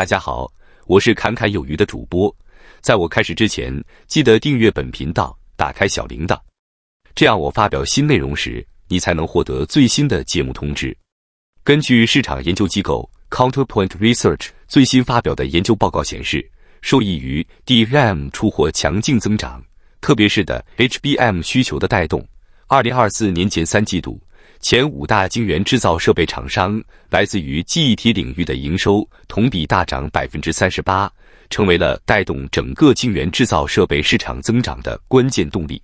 大家好，我是侃侃有余的主播。在我开始之前，记得订阅本频道，打开小铃铛，这样我发表新内容时，你才能获得最新的节目通知。根据市场研究机构 Counterpoint Research 最新发表的研究报告显示，受益于 DRAM 出货强劲增长，特别是的 HBM 需求的带动，二零二四年前三季度。前五大晶圆制造设备厂商来自于记忆体领域的营收同比大涨百分之三十八，成为了带动整个晶圆制造设备市场增长的关键动力。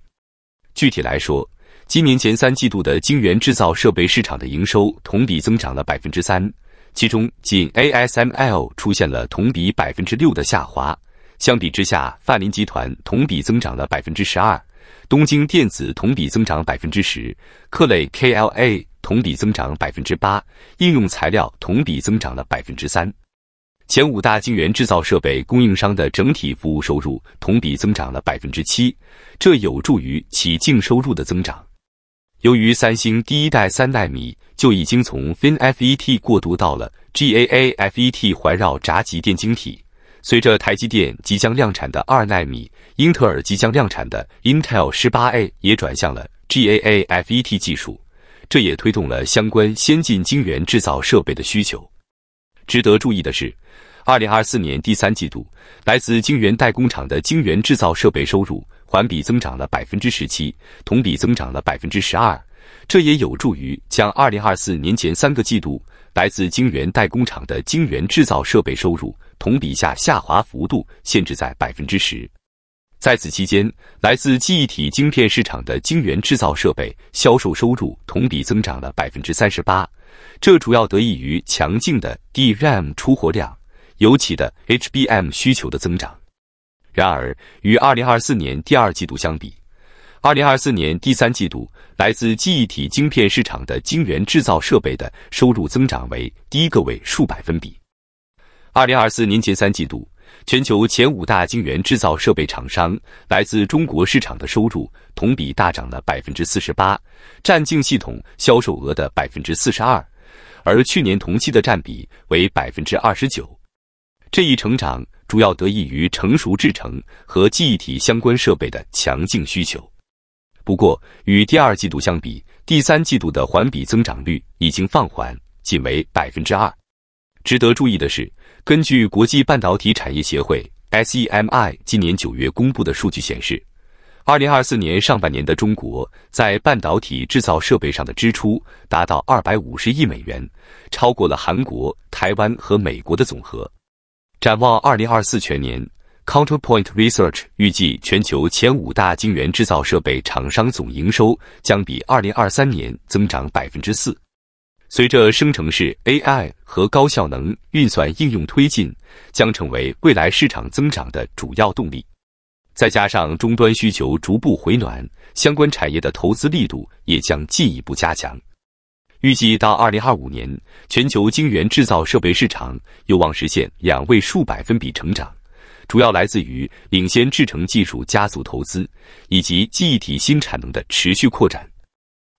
具体来说，今年前三季度的晶圆制造设备市场的营收同比增长了百分之三，其中仅 ASML 出现了同比百分之六的下滑，相比之下，泛林集团同比增长了百分之十二。东京电子同比增长百分之十，克磊 KLA 同比增长百分之八，应用材料同比增长了百分之三。前五大晶圆制造设备供应商的整体服务收入同比增长了百分之七，这有助于其净收入的增长。由于三星第一代三纳米就已经从 FinFET 过渡到了 GAAFET，环绕闸极电晶体。随着台积电即将量产的二纳米，英特尔即将量产的 Intel 十八 A 也转向了 GAA FET 技术，这也推动了相关先进晶圆制造设备的需求。值得注意的是，二零二四年第三季度，来自晶圆代工厂的晶圆制造设备收入环比增长了百分之十七，同比增长了百分之十二，这也有助于将二零二四年前三个季度。来自晶圆代工厂的晶圆制造设备收入同比下下滑幅度限制在百分之十。在此期间，来自记忆体晶片市场的晶圆制造设备销售收入同比增长了百分之三十八，这主要得益于强劲的 DRAM 出货量，尤其的 HBM 需求的增长。然而，与二零二四年第二季度相比，二零二四年第三季度，来自记忆体晶片市场的晶圆制造设备的收入增长为第一个位数百分比。二零二四年前三季度，全球前五大晶圆制造设备厂商来自中国市场的收入同比大涨了百分之四十八，占净系统销售额的百分之四十二，而去年同期的占比为百分之二十九。这一成长主要得益于成熟制程和记忆体相关设备的强劲需求。不过，与第二季度相比，第三季度的环比增长率已经放缓，仅为百分之二。值得注意的是，根据国际半导体产业协会 （SEMI） 今年九月公布的数据显示，二零二四年上半年的中国在半导体制造设备上的支出达到二百五十亿美元，超过了韩国、台湾和美国的总和。展望二零二四全年。Counterpoint Research 预计，全球前五大晶圆制造设备厂商总营收将比2023年增长4%。随着生成式 AI 和高效能运算应用推进，将成为未来市场增长的主要动力。再加上终端需求逐步回暖，相关产业的投资力度也将进一步加强。预计到2025年，全球晶圆制造设备市场有望实现两位数百分比成长。主要来自于领先制程技术加速投资以及记忆体新产能的持续扩展。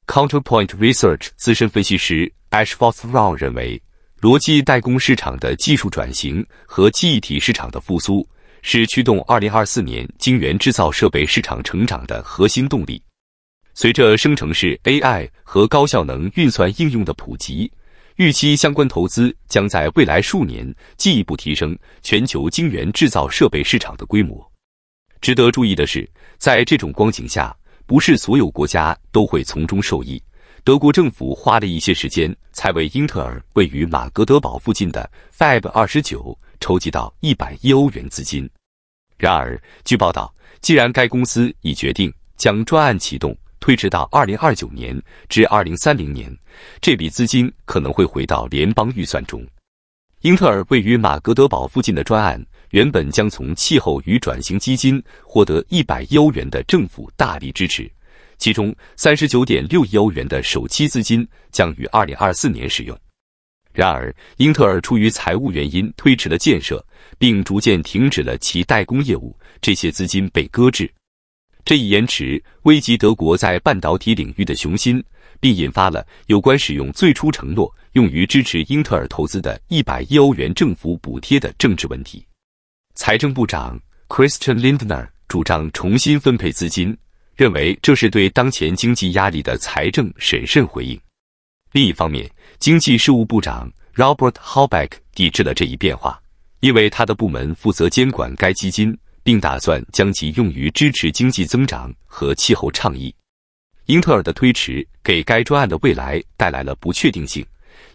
Counterpoint Research 资深分析师 Ash f o x r o w 认为，逻辑代工市场的技术转型和记忆体市场的复苏是驱动2024年晶圆制造设备市场成长的核心动力。随着生成式 AI 和高效能运算应用的普及，预期相关投资将在未来数年进一步提升全球晶圆制造设备市场的规模。值得注意的是，在这种光景下，不是所有国家都会从中受益。德国政府花了一些时间才为英特尔位于马格德堡附近的 Fab 二十九筹集到一百亿欧元资金。然而，据报道，既然该公司已决定将专案启动。推迟到二零二九年至二零三零年，这笔资金可能会回到联邦预算中。英特尔位于马格德堡附近的专案原本将从气候与转型基金获得一百亿欧元的政府大力支持，其中三十九点六亿欧元的首期资金将于二零二四年使用。然而，英特尔出于财务原因推迟了建设，并逐渐停止了其代工业务，这些资金被搁置。这一延迟危及德国在半导体领域的雄心，并引发了有关使用最初承诺用于支持英特尔投资的100亿欧元政府补贴的政治问题。财政部长 Christian Lindner 主张重新分配资金，认为这是对当前经济压力的财政审慎回应。另一方面，经济事务部长 Robert Habeck 抵制了这一变化，因为他的部门负责监管该基金。并打算将其用于支持经济增长和气候倡议。英特尔的推迟给该专案的未来带来了不确定性，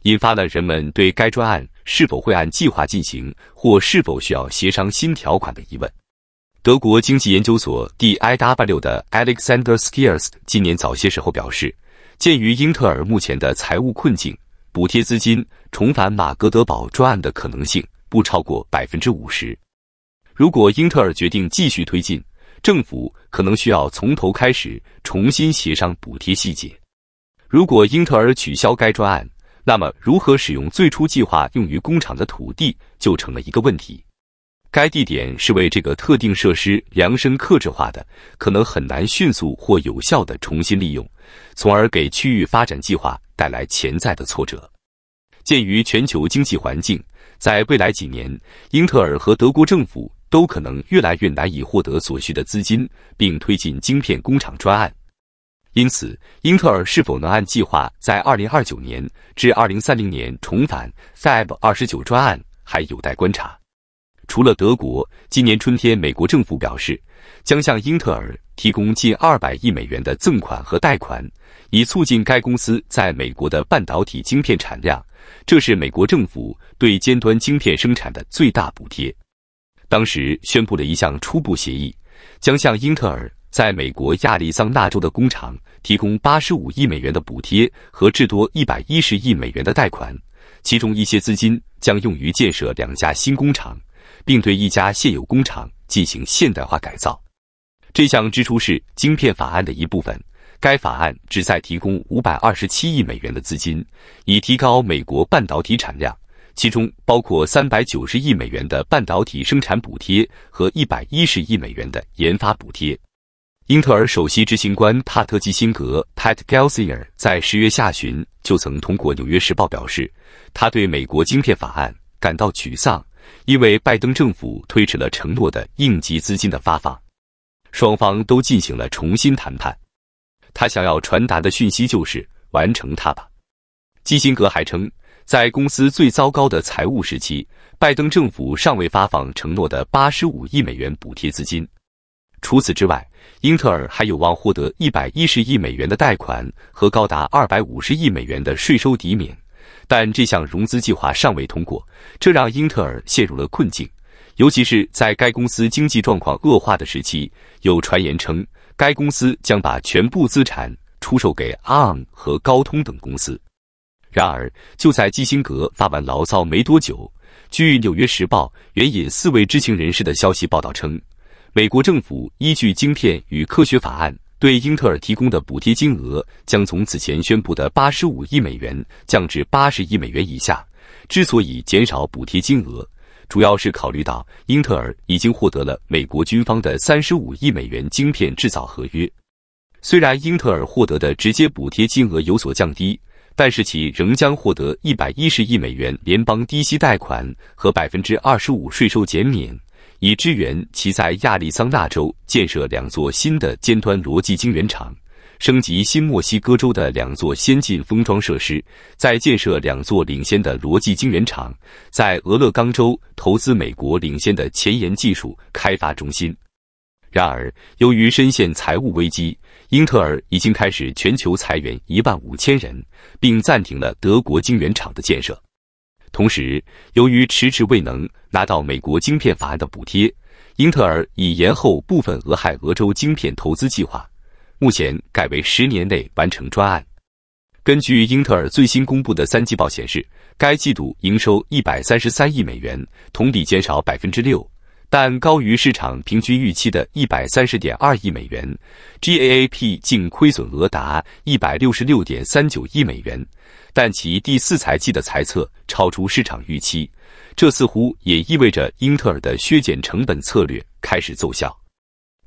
引发了人们对该专案是否会按计划进行或是否需要协商新条款的疑问。德国经济研究所 （DIW） 的 Alexander Siers k 今年早些时候表示，鉴于英特尔目前的财务困境，补贴资金重返马格德堡专案的可能性不超过百分之五十。如果英特尔决定继续推进，政府可能需要从头开始重新协商补贴细节。如果英特尔取消该专案，那么如何使用最初计划用于工厂的土地就成了一个问题。该地点是为这个特定设施量身克制化的，可能很难迅速或有效地重新利用，从而给区域发展计划带来潜在的挫折。鉴于全球经济环境，在未来几年，英特尔和德国政府。都可能越来越难以获得所需的资金，并推进晶片工厂专案。因此，英特尔是否能按计划在二零二九年至二零三零年重返 Fab 二十九专案，还有待观察。除了德国，今年春天，美国政府表示将向英特尔提供近二百亿美元的赠款和贷款，以促进该公司在美国的半导体晶片产量。这是美国政府对尖端晶片生产的最大补贴。当时宣布了一项初步协议，将向英特尔在美国亚利桑那州的工厂提供八十五亿美元的补贴和至多一百一十亿美元的贷款，其中一些资金将用于建设两家新工厂，并对一家现有工厂进行现代化改造。这项支出是晶片法案的一部分，该法案旨在提供五百二十七亿美元的资金，以提高美国半导体产量。其中包括三百九十亿美元的半导体生产补贴和一百一十亿美元的研发补贴。英特尔首席执行官帕特·基辛格 （Pat Gelsinger） 在十月下旬就曾通过《纽约时报》表示，他对美国晶片法案感到沮丧，因为拜登政府推迟了承诺的应急资金的发放。双方都进行了重新谈判。他想要传达的讯息就是完成它吧。基辛格还称。在公司最糟糕的财务时期，拜登政府尚未发放承诺的八十五亿美元补贴资金。除此之外，英特尔还有望获得一百一十亿美元的贷款和高达二百五十亿美元的税收抵免，但这项融资计划尚未通过，这让英特尔陷入了困境。尤其是在该公司经济状况恶化的时期，有传言称该公司将把全部资产出售给 ARM 和高通等公司。然而，就在基辛格发完牢骚没多久，据《纽约时报》援引四位知情人士的消息报道称，美国政府依据《晶片与科学法案》对英特尔提供的补贴金额将从此前宣布的八十五亿美元降至八十亿美元以下。之所以减少补贴金额，主要是考虑到英特尔已经获得了美国军方的三十五亿美元晶片制造合约。虽然英特尔获得的直接补贴金额有所降低。但是，其仍将获得一百一十亿美元联邦低息贷款和百分之二十五税收减免，以支援其在亚利桑那州建设两座新的尖端逻辑晶圆厂，升级新墨西哥州的两座先进封装设施，再建设两座领先的逻辑晶圆厂，在俄勒冈州投资美国领先的前沿技术开发中心。然而，由于深陷财务危机。英特尔已经开始全球裁员一万五千人，并暂停了德国晶圆厂的建设。同时，由于迟迟未能拿到美国晶片法案的补贴，英特尔已延后部分俄亥俄州晶片投资计划，目前改为十年内完成专案。根据英特尔最新公布的三季报显示，该季度营收一百三十三亿美元，同比减少百分之六。但高于市场平均预期的130.2亿美元，GAAP 净亏损额达166.39亿美元。但其第四财季的财测超出市场预期，这似乎也意味着英特尔的削减成本策略开始奏效。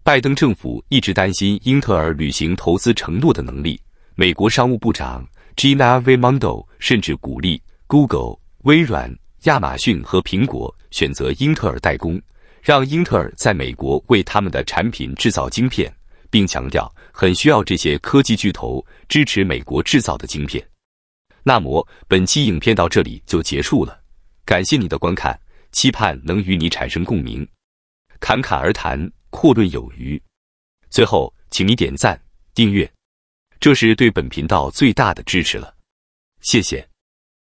拜登政府一直担心英特尔履行投资承诺的能力。美国商务部长 Gina Raimondo 甚至鼓励 Google、微软、亚马逊和苹果选择英特尔代工。让英特尔在美国为他们的产品制造晶片，并强调很需要这些科技巨头支持美国制造的晶片。那么，本期影片到这里就结束了，感谢你的观看，期盼能与你产生共鸣。侃侃而谈，阔论有余。最后，请你点赞、订阅，这是对本频道最大的支持了，谢谢。